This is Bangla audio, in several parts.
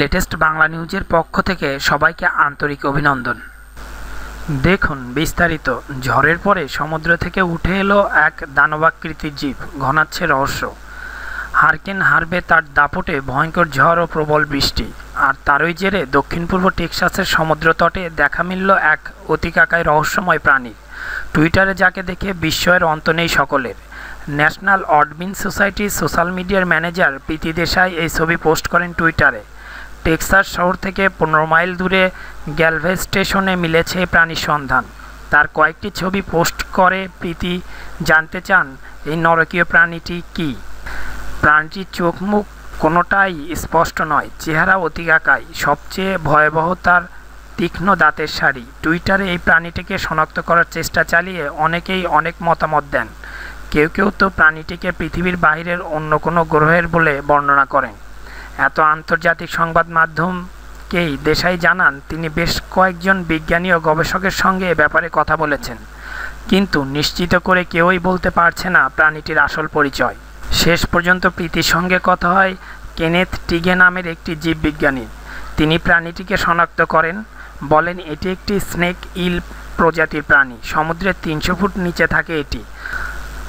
লেটেস্ট বাংলা নিউজের পক্ষ থেকে সবাইকে আন্তরিক অভিনন্দন দেখুন বিস্তারিত ঝড়ের পরে সমুদ্র থেকে উঠে এলো এক দানবাকৃতির জীব ঘনাচ্ছে রহস্য হারকেন হারবে তার দাপটে ভয়ঙ্কর ঝড় ও প্রবল বৃষ্টি আর তারই জেরে দক্ষিণ পূর্ব টেক্সাসের সমুদ্র তটে দেখা মিলল এক অতিকাকায় রহস্যময় প্রাণী টুইটারে যাকে দেখে বিস্ময়ের অন্ত নেই সকলের ন্যাশনাল অডমিন সোসাইটির সোশ্যাল মিডিয়ার ম্যানেজার প্রীতি দেশাই এই ছবি পোস্ট করেন টুইটারে টেক্সাস শহর থেকে পনেরো মাইল দূরে গ্যালভে স্টেশনে মিলেছে প্রাণীর সন্ধান তার কয়েকটি ছবি পোস্ট করে প্রীতি জানতে চান এই নরকীয় প্রাণীটি কি প্রাণীটির চোখ মুখ কোনোটাই স্পষ্ট নয় চেহারা অতিকাকায় সবচেয়ে ভয়াবহ তার তীক্ষ্ণ দাঁতের শাড়ি টুইটারে এই প্রাণীটিকে শনাক্ত করার চেষ্টা চালিয়ে অনেকেই অনেক মতামত দেন কেউ কেউ তো প্রাণীটিকে পৃথিবীর বাহিরের অন্য কোনো গ্রহের বলে বর্ণনা করেন এত আন্তর্জাতিক সংবাদ মাধ্যমকেই দেশাই জানান তিনি বেশ কয়েকজন বিজ্ঞানী ও গবেষকের সঙ্গে এ ব্যাপারে কথা বলেছেন কিন্তু নিশ্চিত করে কেউই বলতে পারছে না প্রাণীটির আসল পরিচয় শেষ পর্যন্ত প্রীতির সঙ্গে কথা হয় কেনেথ টিগে নামের একটি জীববিজ্ঞানীর তিনি প্রাণীটিকে শনাক্ত করেন বলেন এটি একটি স্নেক ইল প্রজাতির প্রাণী সমুদ্রের তিনশো ফুট নিচে থাকে এটি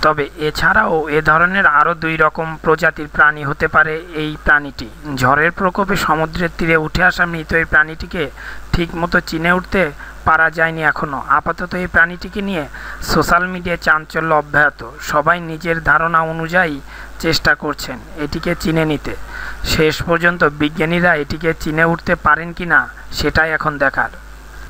তবে এছাড়াও এ ধরনের আরও দুই রকম প্রজাতির প্রাণী হতে পারে এই প্রাণীটি ঝড়ের প্রকোপে সমুদ্রের তীরে উঠে আসা মৃত এই প্রাণীটিকে ঠিকমতো চিনে উঠতে পারা যায়নি এখনও আপাতত এই প্রাণীটিকে নিয়ে সোশ্যাল মিডিয়ায় চাঞ্চল্য অব্যাহত সবাই নিজের ধারণা অনুযায়ী চেষ্টা করছেন এটিকে চিনে নিতে শেষ পর্যন্ত বিজ্ঞানীরা এটিকে চিনে উঠতে পারেন কি না সেটাই এখন দেখার